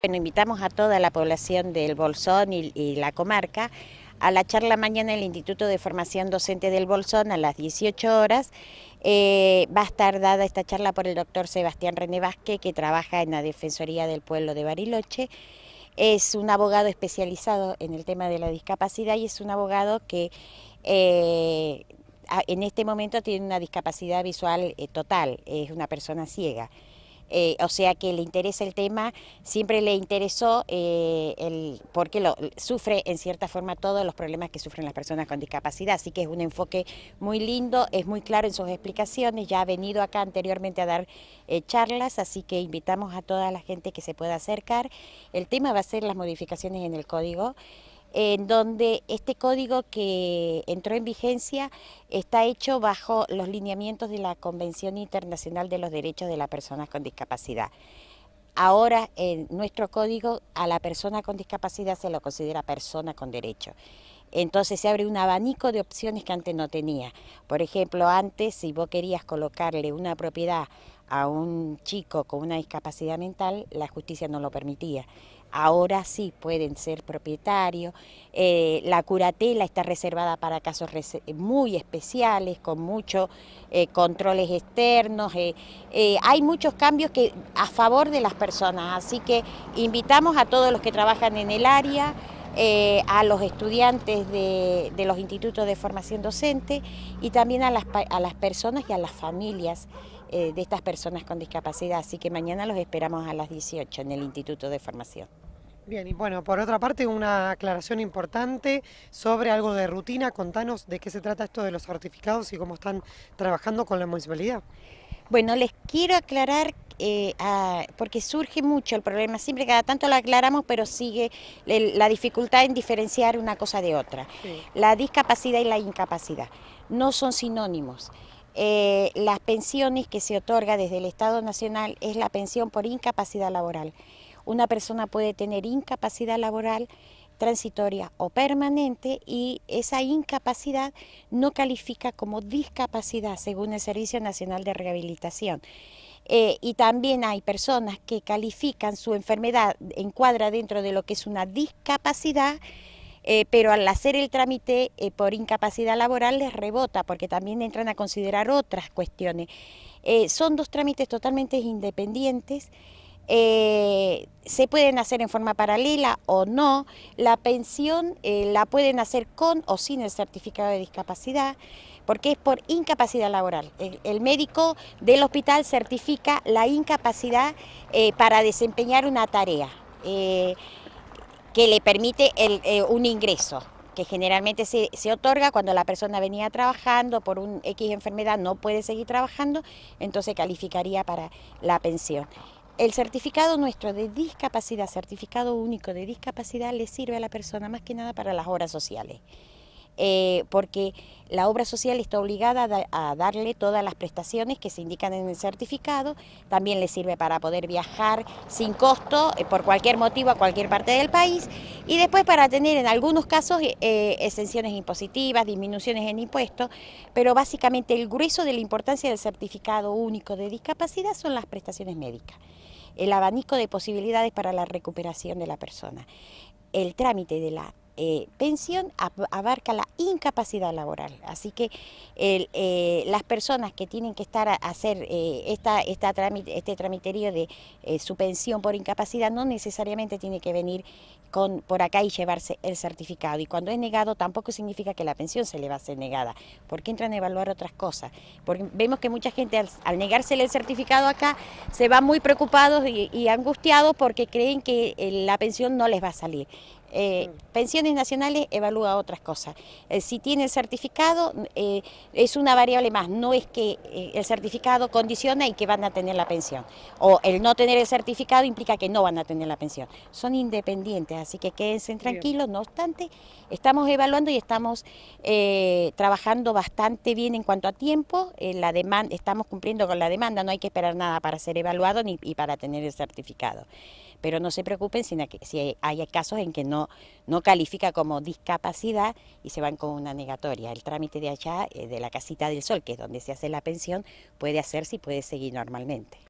Bueno, invitamos a toda la población del Bolsón y, la comarca a la charla mañana en el Instituto de Formación Docente del Bolsón a las 18 horas. Eh, va a estar dada esta charla por el doctor Sebastián René Vázquez, que trabaja en la Defensoría del Pueblo de Bariloche. Es un abogado especializado en el tema de la discapacidad y es un abogado que eh, en este momento tiene una discapacidad visual eh, total, es una persona ciega. Eh, o sea que le interesa el tema, siempre le interesó eh, el, porque sufre en cierta forma todos los problemas que sufren las personas con discapacidad, así que es un enfoque muy lindo, es muy claro en sus explicaciones, ya ha venido acá anteriormente a dar eh, charlas, así que invitamos a toda la gente que se pueda acercar. El tema va a ser las modificaciones en el código en donde este código que entró en vigencia está hecho bajo los lineamientos de la Convención Internacional de los Derechos de las Personas con Discapacidad. Ahora en nuestro código a la persona con discapacidad se lo considera persona con derecho. Entonces se abre un abanico de opciones que antes no tenía. Por ejemplo, antes si vos querías colocarle una propiedad a un chico con una discapacidad mental, la justicia no lo permitía ahora sí pueden ser propietarios. Eh, la curatela está reservada para casos eh, muy especiales, con muchos eh, controles externos. hay muchos cambios que, a favor de las personas, así que invitamos a todos los que trabajan en el área. a los estudiantes de, los institutos de formación docente y también a las personas y a las familias eh, de estas personas con discapacidad. Así que mañana los esperamos a las 18 en el Instituto de Formación. Bien, y bueno, por otra parte, una aclaración importante sobre algo de rutina. Contanos de qué se trata esto de los certificados y cómo están trabajando con la municipalidad. Bueno, les quiero aclarar, eh, porque surge mucho el problema, siempre cada tanto lo aclaramos, pero sigue la dificultad en diferenciar una cosa de otra. La discapacidad y la incapacidad no son sinónimos. Eh, las pensiones que se otorga desde el Estado Nacional es la pensión por incapacidad laboral. Una persona puede tener incapacidad laboral transitoria o permanente y esa incapacidad no califica como discapacidad según el Servicio Nacional de Rehabilitación. Eh, y también hay personas que califican su enfermedad, encuadra dentro de lo que es una discapacidad eh, pero al hacer el trámite eh, por incapacidad laboral les rebota porque también entran a considerar otras cuestiones. Eh, son dos trámites totalmente independientes. se pueden hacer en forma paralela o no. La pensión la pueden hacer con o sin el certificado de discapacidad porque es por incapacidad laboral. El, médico del hospital certifica la incapacidad para desempeñar una tarea que le permite eh, un ingreso que generalmente se, se, otorga cuando la persona venía trabajando por un X enfermedad, no puede seguir trabajando, entonces calificaría para la pensión. El certificado nuestro de discapacidad, certificado único de discapacidad, le sirve a la persona más que nada para las horas sociales. Eh, porque la obra social está obligada a, darle todas las prestaciones que se indican en el certificado, también le sirve para poder viajar sin costo eh, por cualquier motivo a cualquier parte del país y después para tener en algunos casos eh, exenciones impositivas, disminuciones en impuestos, pero básicamente el grueso de la importancia del certificado único de discapacidad son las prestaciones médicas el abanico de posibilidades para la recuperación de la persona. El trámite de la eh, pensión abarca la incapacidad laboral. Así que eh, las personas que tienen que estar a hacer eh, esta, este tramiterío de su pensión por incapacidad no necesariamente tiene que venir con, por acá y llevarse el certificado. Y cuando es negado tampoco significa que la pensión se le va a ser negada, porque entran a evaluar otras cosas. Porque vemos que mucha gente al, negarse negársele el certificado acá se va muy preocupados y, y angustiados porque creen que la pensión no les va a salir. Eh, mm. pensiones nacionales evalúa otras cosas. Eh, si tiene el certificado, eh, es una variable más, no es que el certificado condiciona y que van a tener la pensión. O el no tener el certificado implica que no van a tener la pensión. Son independientes, así que quédense tranquilos. No obstante, estamos evaluando y estamos trabajando bastante bien en cuanto a tiempo. la estamos cumpliendo con la demanda, no hay que esperar nada para ser evaluado ni y para tener el certificado pero no se preocupen si, hay casos en que no, no califica como discapacidad y se van con una negatoria. El trámite de allá, eh, de la casita del sol, que es donde se hace la pensión, puede hacerse y puede seguir normalmente.